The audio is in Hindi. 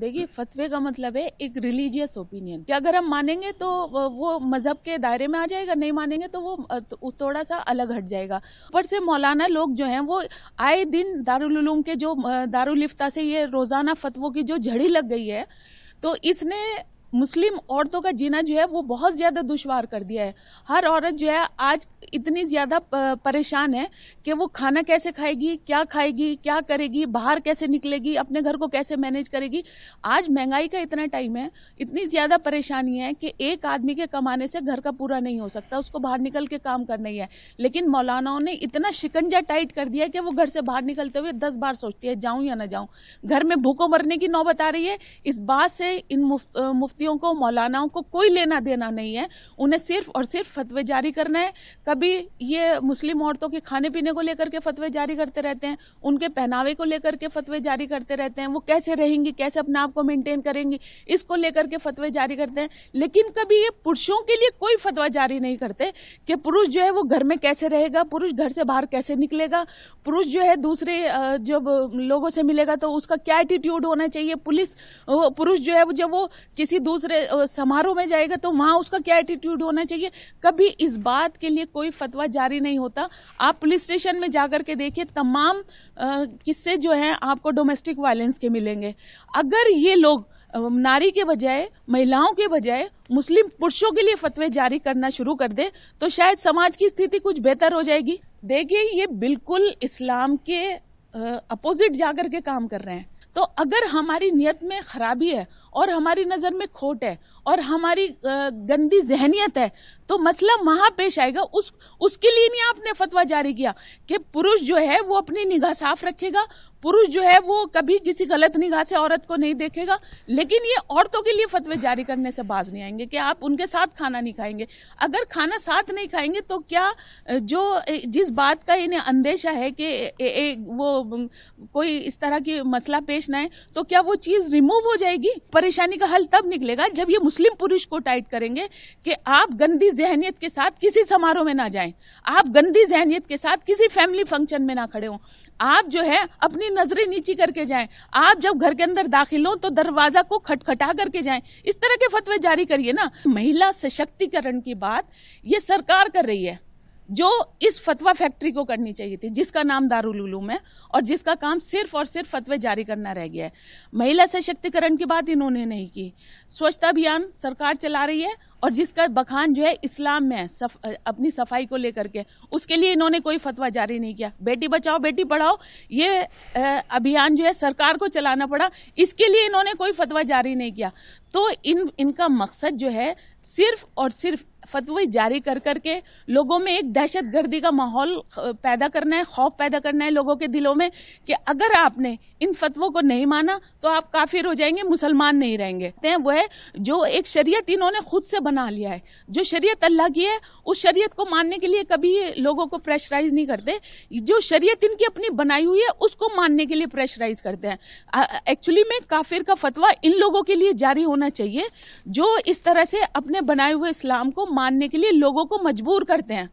देखिए फतवे का मतलब है एक रिलीजियस ओपिनियन कि अगर हम मानेंगे तो वो मजहब के दायरे में आ जाएगा नहीं मानेंगे तो वो तो थोड़ा सा अलग हट जाएगा पर से मौलाना लोग जो हैं वो आए दिन दारुलूम के जो दारुलिफ्ता से ये रोजाना फतवों की जो झड़ी लग गई है तो इसने मुस्लिम औरतों का जीना जो है वो बहुत ज़्यादा दुशवार कर दिया है हर औरत जो है आज इतनी ज़्यादा परेशान है कि वो खाना कैसे खाएगी क्या खाएगी क्या करेगी बाहर कैसे निकलेगी अपने घर को कैसे मैनेज करेगी आज महंगाई का इतना टाइम है इतनी ज़्यादा परेशानी है कि एक आदमी के कमाने से घर का पूरा नहीं हो सकता उसको बाहर निकल के काम करना ही है लेकिन मौलानाओं ने इतना शिकंजा टाइट कर दिया कि वो घर से बाहर निकलते हुए दस बार सोचती है जाऊँ या ना जाऊँ घर में भूखों मरने की नौबत आ रही है इस बात से इन मुफ्त मुफ्तियों को मौलानाओं को कोई लेना देना नहीं है उन्हें सिर्फ और सिर्फ फतवे जारी करना है कभी ये मुस्लिम औरतों के खाने पीने को लेकर के फतवे जारी करते रहते हैं उनके पहनावे को लेकर के फतवे जारी करते रहते हैं वो कैसे रहेंगी कैसे अपने आप को मेनटेन करेंगी इसको लेकर के फतवे जारी करते हैं लेकिन कभी ये पुरुषों के लिए कोई फतवा जारी नहीं करते कि पुरुष जो है वो घर में कैसे रहेगा पुरुष घर से बाहर कैसे निकलेगा पुरुष जो है दूसरे जो लोगों से मिलेगा तो उसका क्या एटीट्यूड होना चाहिए पुलिस पुरुष जो है जब वो किसी दूसरे समारोह में जाएगा तो वहाँ उसका क्या एटीट्यूड होना चाहिए कभी इस बात के लिए कोई फतवा जारी नहीं होता आप पुलिस स्टेशन में जा के देखिए तमाम किस्से जो हैं आपको डोमेस्टिक वायलेंस के मिलेंगे अगर ये लोग नारी के बजाय महिलाओं के बजाय मुस्लिम पुरुषों के लिए फतवे जारी करना शुरू कर दे तो शायद समाज की स्थिति कुछ बेहतर हो जाएगी देखिए ये बिल्कुल इस्लाम के अपोजिट जाकर के काम कर रहे हैं तो अगर हमारी नियत में खराबी है और हमारी नज़र में खोट है और हमारी गंदी जहनीत है तो मसला वहाँ पेश आएगा उस उसके लिए नहीं आपने फतवा जारी किया कि पुरुष जो है वो अपनी निगाह साफ रखेगा पुरुष जो है वो कभी किसी गलत निगाह से औरत को नहीं देखेगा लेकिन ये औरतों के लिए फतवे जारी करने से बाज नहीं आएंगे कि आप उनके साथ खाना नहीं खाएंगे अगर खाना साथ नहीं खाएंगे तो क्या जो जिस बात का इन्हें अंदेशा है कि ए, ए, वो कोई इस तरह की मसला पेश प्रश्न तो क्या वो चीज रिमूव हो जाएगी परेशानी का हल तब निकलेगा जब ये मुस्लिम पुरुष को टाइट करेंगे कि आप गंदी जहनीत के साथ किसी समारोह में ना जाए आप गंदी जहनीत के साथ किसी फैमिली फंक्शन में ना खड़े हो आप जो है अपनी नजरें नीची करके जाएं आप जब घर के अंदर दाखिल हो तो दरवाजा को खटखटा करके जाएं इस तरह के फतवे जारी करिए ना महिला सशक्तिकरण की बात ये सरकार कर रही है जो इस फतवा फैक्ट्री को करनी चाहिए थी जिसका नाम दारुल उलूम है और जिसका काम सिर्फ और सिर्फ फतवे जारी करना रह गया है महिला सशक्तिकरण की बात इन्होंने नहीं की स्वच्छता अभियान सरकार चला रही है और जिसका बखान जो है इस्लाम में है सफ, अपनी सफाई को लेकर के उसके लिए इन्होंने कोई फतवा जारी नहीं किया बेटी बचाओ बेटी पढ़ाओ ये अभियान जो है सरकार को चलाना पड़ा इसके लिए इन्होंने कोई फतवा जारी नहीं किया तो इन इनका मकसद जो है सिर्फ और सिर्फ फतवे जारी कर करके लोगों में एक दहशत गर्दी का माहौल पैदा करना है खौफ पैदा करना है लोगों के दिलों में कि अगर आपने इन फतवों को नहीं माना तो आप काफिर हो जाएंगे मुसलमान नहीं रहेंगे वह है जो एक शरीयत इन्होंने खुद से बना लिया है जो शरीयत अल्लाह की है उस शरीयत को मानने के लिए कभी लोगों को प्रेशराइज नहीं करते जो शरीयत इनकी अपनी बनाई हुई है उसको मानने के लिए प्रेशराइज करते हैं एक्चुअली में काफिर का फतवा इन लोगों के लिए जारी होना चाहिए जो इस तरह से अपने बनाए हुए इस्लाम को मानने के लिए लोगों को मजबूर करते हैं